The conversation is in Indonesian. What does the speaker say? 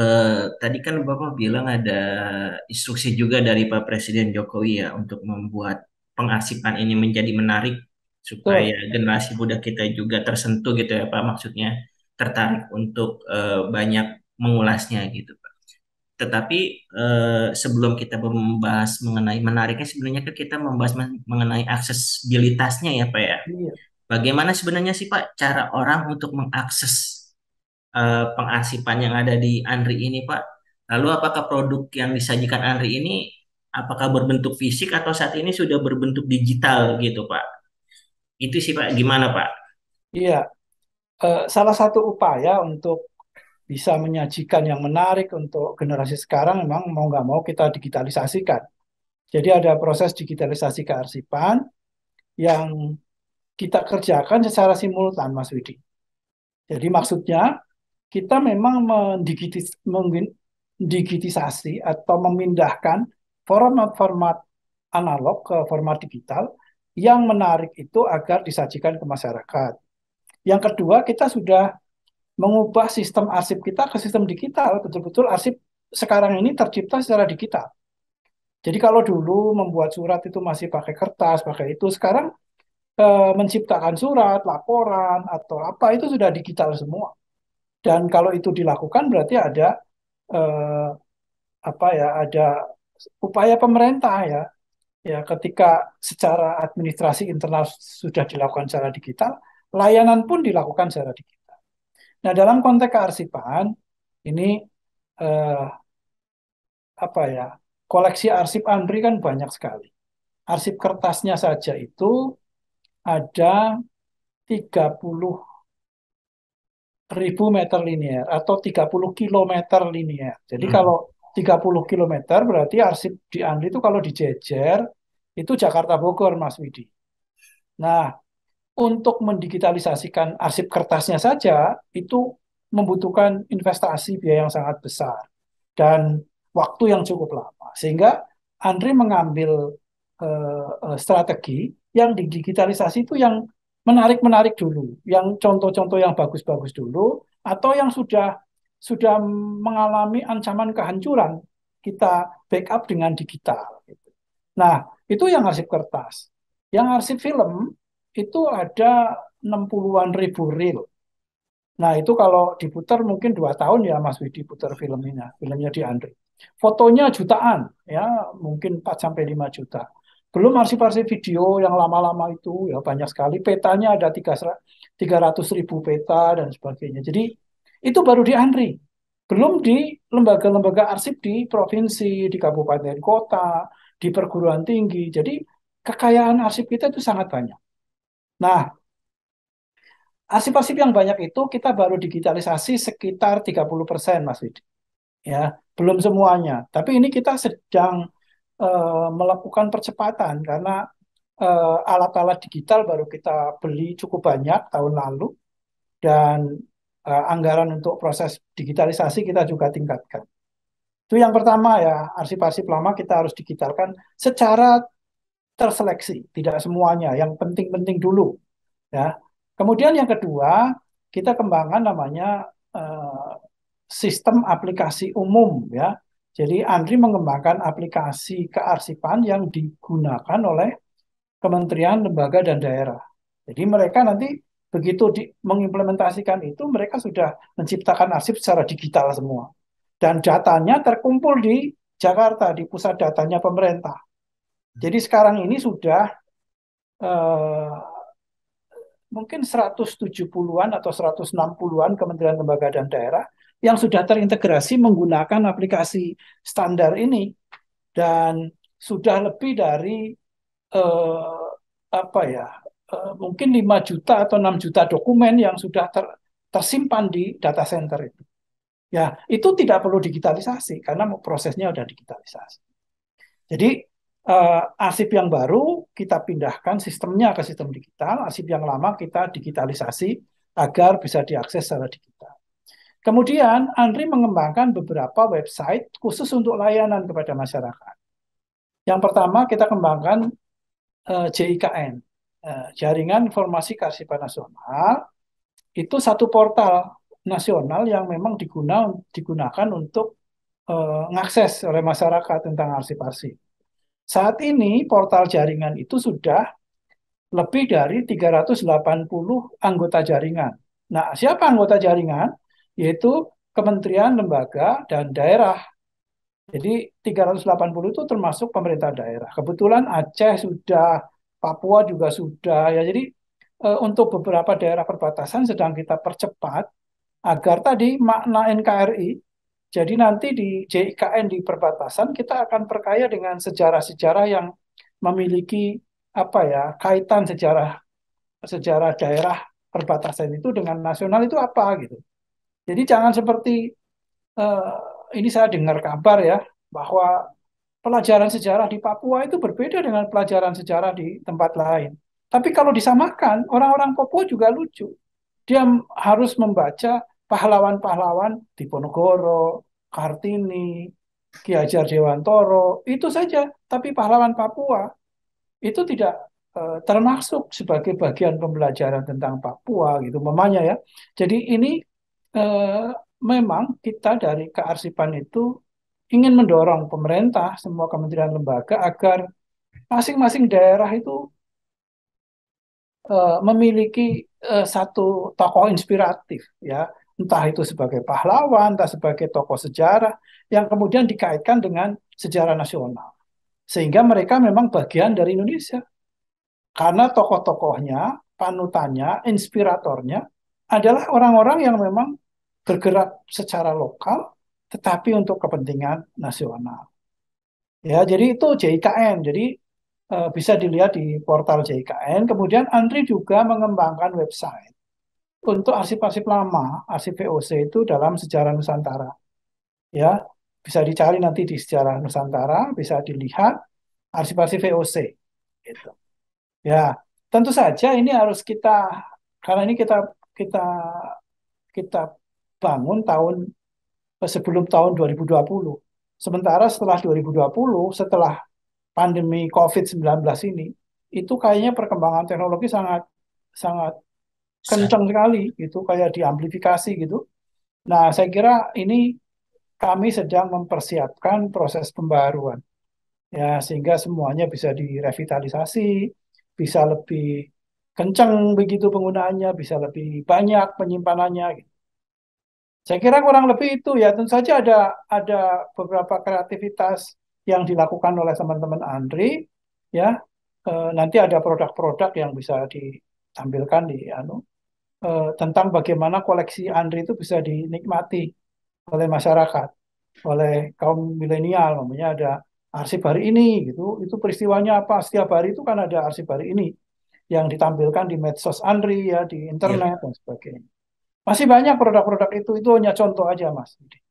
Eh, tadi kan Bapak bilang ada instruksi juga dari Pak Presiden Jokowi ya untuk membuat pengarsipan ini menjadi menarik supaya oh. generasi muda kita juga tersentuh gitu ya Pak maksudnya tertarik untuk uh, banyak mengulasnya gitu Pak. Tetapi uh, sebelum kita membahas mengenai menariknya sebenarnya kan kita membahas mengenai aksesibilitasnya ya Pak ya. Iya. Bagaimana sebenarnya sih Pak cara orang untuk mengakses uh, eh, pengarsipan yang ada di Andri ini, Pak? Lalu apakah produk yang disajikan Andri ini apakah berbentuk fisik atau saat ini sudah berbentuk digital gitu, Pak? Itu sih, Pak. Gimana, Pak? Iya. Uh, salah satu upaya untuk bisa menyajikan yang menarik untuk generasi sekarang memang mau nggak mau kita digitalisasikan. Jadi ada proses digitalisasi kearsipan yang kita kerjakan secara simultan, Mas Widi. Jadi maksudnya kita memang mendigitisasi atau memindahkan format-format analog ke format digital yang menarik itu agar disajikan ke masyarakat. Yang kedua, kita sudah mengubah sistem arsip kita ke sistem digital. Betul-betul arsip sekarang ini tercipta secara digital. Jadi kalau dulu membuat surat itu masih pakai kertas, pakai itu. Sekarang e, menciptakan surat, laporan, atau apa itu sudah digital semua. Dan kalau itu dilakukan berarti ada eh, apa ya ada upaya pemerintah ya ya ketika secara administrasi internal sudah dilakukan secara digital, layanan pun dilakukan secara digital. Nah, dalam konteks kearsipan ini eh, apa ya? Koleksi arsip Andri kan banyak sekali. Arsip kertasnya saja itu ada 30 1000 meter linier atau 30 km linier. Jadi hmm. kalau 30 km berarti arsip di Andri itu kalau dijejer itu Jakarta Bogor Mas Widi. Nah, untuk mendigitalisasikan arsip kertasnya saja itu membutuhkan investasi biaya yang sangat besar dan waktu yang cukup lama. Sehingga Andri mengambil uh, strategi yang digitalisasi itu yang menarik-menarik dulu, yang contoh-contoh yang bagus-bagus dulu, atau yang sudah sudah mengalami ancaman kehancuran kita backup dengan digital. Nah, itu yang arsip kertas. Yang arsip film itu ada 60-an ribu reel. Nah, itu kalau diputar mungkin dua tahun ya Mas Widi putar filmnya, filmnya di Andri. Fotonya jutaan, ya mungkin 4 sampai 5 juta. Belum arsip-arsip video yang lama-lama itu, ya banyak sekali. Petanya ada 300 ribu peta dan sebagainya. Jadi itu baru di ANRI. Belum di lembaga-lembaga arsip di provinsi, di kabupaten kota, di perguruan tinggi. Jadi kekayaan arsip kita itu sangat banyak. Nah, arsip-arsip yang banyak itu kita baru digitalisasi sekitar 30 persen, Mas Widi. Ya, belum semuanya. Tapi ini kita sedang Eh, melakukan percepatan karena eh, alat-alat digital baru kita beli cukup banyak tahun lalu dan eh, anggaran untuk proses digitalisasi kita juga tingkatkan. Itu yang pertama ya, arsip-arsip lama kita harus digitalkan secara terseleksi, tidak semuanya, yang penting-penting dulu. Ya. Kemudian yang kedua, kita kembangkan namanya uh, sistem aplikasi umum ya. Jadi Andri mengembangkan aplikasi kearsipan yang digunakan oleh kementerian, lembaga, dan daerah. Jadi mereka nanti begitu di, mengimplementasikan itu, mereka sudah menciptakan arsip secara digital semua. Dan datanya terkumpul di Jakarta, di pusat datanya pemerintah. Jadi sekarang ini sudah uh, mungkin 170-an atau 160-an kementerian, lembaga, dan daerah yang sudah terintegrasi menggunakan aplikasi standar ini dan sudah lebih dari eh, apa ya eh, mungkin 5 juta atau 6 juta dokumen yang sudah ter, tersimpan di data center itu. Ya, itu tidak perlu digitalisasi karena prosesnya sudah digitalisasi. Jadi uh, eh, arsip yang baru kita pindahkan sistemnya ke sistem digital, arsip yang lama kita digitalisasi agar bisa diakses secara digital. Kemudian Andri mengembangkan beberapa website khusus untuk layanan kepada masyarakat. Yang pertama kita kembangkan uh, eh, JIKN, uh, eh, Jaringan Informasi Karsipan Nasional. Itu satu portal nasional yang memang diguna, digunakan untuk mengakses eh, mengakses oleh masyarakat tentang arsip-arsip. Saat ini portal jaringan itu sudah lebih dari 380 anggota jaringan. Nah, siapa anggota jaringan? yaitu kementerian, lembaga, dan daerah. Jadi 380 itu termasuk pemerintah daerah. Kebetulan Aceh sudah, Papua juga sudah. Ya, jadi e, untuk beberapa daerah perbatasan sedang kita percepat agar tadi makna NKRI jadi nanti di JIKN di perbatasan kita akan perkaya dengan sejarah-sejarah yang memiliki apa ya kaitan sejarah sejarah daerah perbatasan itu dengan nasional itu apa gitu. Jadi jangan seperti uh, ini saya dengar kabar ya bahwa pelajaran sejarah di Papua itu berbeda dengan pelajaran sejarah di tempat lain. Tapi kalau disamakan, orang-orang Papua juga lucu. Dia harus membaca pahlawan-pahlawan di Diponegoro, Kartini, Ki Hajar Dewantoro, itu saja. Tapi pahlawan Papua itu tidak eh, termasuk sebagai bagian pembelajaran tentang Papua gitu, memanya ya. Jadi ini Eh, memang kita dari kearsipan itu ingin mendorong pemerintah, semua kementerian lembaga agar masing-masing daerah itu eh, memiliki eh, satu tokoh inspiratif ya entah itu sebagai pahlawan entah sebagai tokoh sejarah yang kemudian dikaitkan dengan sejarah nasional sehingga mereka memang bagian dari Indonesia karena tokoh-tokohnya panutannya inspiratornya adalah orang-orang yang memang bergerak secara lokal tetapi untuk kepentingan nasional. Ya, jadi itu JIKN. Jadi e, bisa dilihat di portal JIKN. Kemudian Andri juga mengembangkan website untuk arsip-arsip lama, arsip VOC itu dalam sejarah Nusantara. Ya, bisa dicari nanti di sejarah Nusantara, bisa dilihat arsip-arsip VOC. Gitu. Ya, tentu saja ini harus kita karena ini kita kita kita bangun tahun eh, sebelum tahun 2020. Sementara setelah 2020, setelah pandemi COVID-19 ini, itu kayaknya perkembangan teknologi sangat sangat kencang sekali gitu kayak diamplifikasi gitu. Nah, saya kira ini kami sedang mempersiapkan proses pembaruan. Ya, sehingga semuanya bisa direvitalisasi, bisa lebih kencang begitu penggunaannya, bisa lebih banyak penyimpanannya gitu. Saya kira kurang lebih itu ya tentu saja ada ada beberapa kreativitas yang dilakukan oleh teman-teman Andri ya e, nanti ada produk-produk yang bisa ditampilkan di anu e, tentang bagaimana koleksi Andri itu bisa dinikmati oleh masyarakat oleh kaum milenial namanya ada arsip hari ini gitu itu peristiwanya apa setiap hari itu kan ada arsip hari ini yang ditampilkan di medsos Andri ya di iya. internet yeah. dan sebagainya masih banyak produk-produk itu, itu hanya contoh aja Mas.